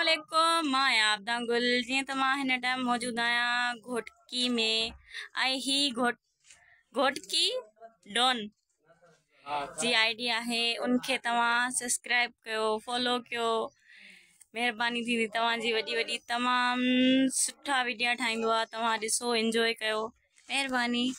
गुल जीअं टाइम मौजूद आया घोटकी में आई ही घोट घोटकी डॉन जी आईडी है उनके तमाम सब्सक्राइब कर फॉलो कयो महिरबानी थींदी तव्हांजी वी तमाम सुठा वीडिया ठाहींदो आहे तव्हां इंजॉय